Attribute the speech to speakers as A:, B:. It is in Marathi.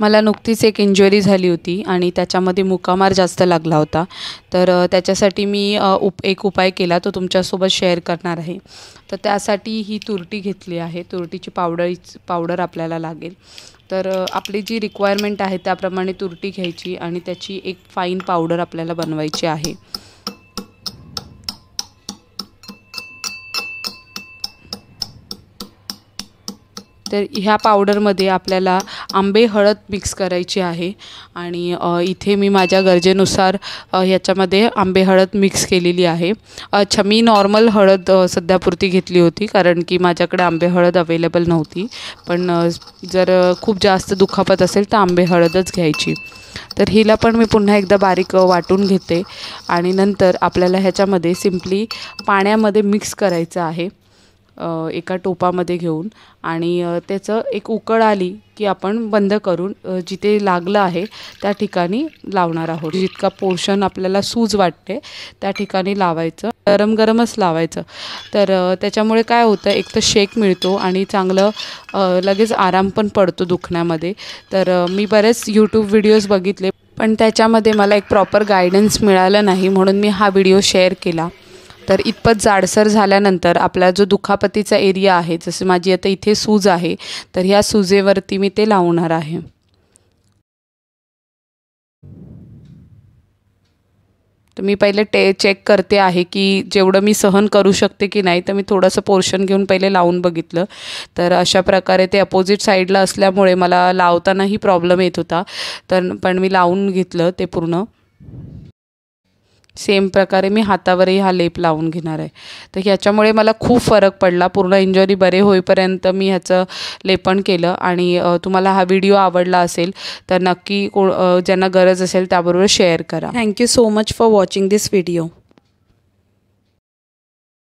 A: मला नुकतीच एक इंजुरी झाली होती आणि त्याच्यामध्ये मुकामार जास्त लागला होता तर त्याच्यासाठी मी उप एक उपाय केला तो तुमच्यासोबत शेअर करणार आहे तर त्यासाठी ही तुरटी घेतली आहे तुरटीची पावडर पावडर आपल्याला लागेल तर आपली जी रिक्वायरमेंट आहे त्याप्रमाणे तुरटी घ्यायची आणि त्याची एक फाईन पावडर आपल्याला बनवायची आहे तर ह्या पावडरमध्ये आपल्याला आंबे हळद मिक्स करायची आहे आणि इथे मी माझ्या गरजेनुसार ह्याच्यामध्ये आंबे हळद मिक्स केलेली आहे अच्छा मी नॉर्मल हळद सध्यापुरती घेतली होती कारण की माझ्याकडे आंबे हळद अवेलेबल नव्हती पण जर खूप जास्त दुखापत असेल तर आंबे हळदच घ्यायची तर हिला पण मी पुन्हा एकदा बारीक वाटून घेते आणि नंतर आपल्याला ह्याच्यामध्ये सिम्पली पाण्यामध्ये मिक्स करायचं आहे एका टोपामध्ये घेऊन आणि त्याचं एक उकळ आली की आपण बंद करून जिथे लागलं आहे त्या ठिकाणी लावणार आहोत जितका पोर्शन आपल्याला सूज वाटते त्या ठिकाणी लावायचं गरम गरमच लावायचं तर त्याच्यामुळे काय होतं एक तर शेक मिळतो आणि चांगलं लगेच आराम पण पडतो दुखण्यामध्ये तर मी बरेच यूट्यूब व्हिडिओज बघितले पण त्याच्यामध्ये मला एक प्रॉपर गायडन्स मिळालं नाही म्हणून मी हा व्हिडिओ शेअर केला तर इतपत जाडसर झाल्यानंतर आपला जो दुखापतीचा एरिया आहे जसं माझी आता इथे सूज आहे तर ह्या सुजेवरती मी ते लावणार आहे तर मी पहिले टे चेक करते आहे की जेवढं मी सहन करू शकते की नाही तर मी थोडंसं पोर्शन घेऊन पहिले लावून बघितलं तर अशा प्रकारे ते अपोजिट साईडला असल्यामुळे मला लावतानाही प्रॉब्लेम येत होता तर पण मी लावून घेतलं ते पूर्ण सेम प्रकारे मी हातावरही हा लेप लावून घेणार आहे तर ह्याच्यामुळे मला खूप फरक पडला पूर्ण इंजरी बरे होईपर्यंत मी ह्याचं लेपन केलं आणि तुम्हाला हा व्हिडिओ आवडला असेल तर नक्की को ज्यांना गरज असेल त्याबरोबर शेअर करा thank you so much for watching this video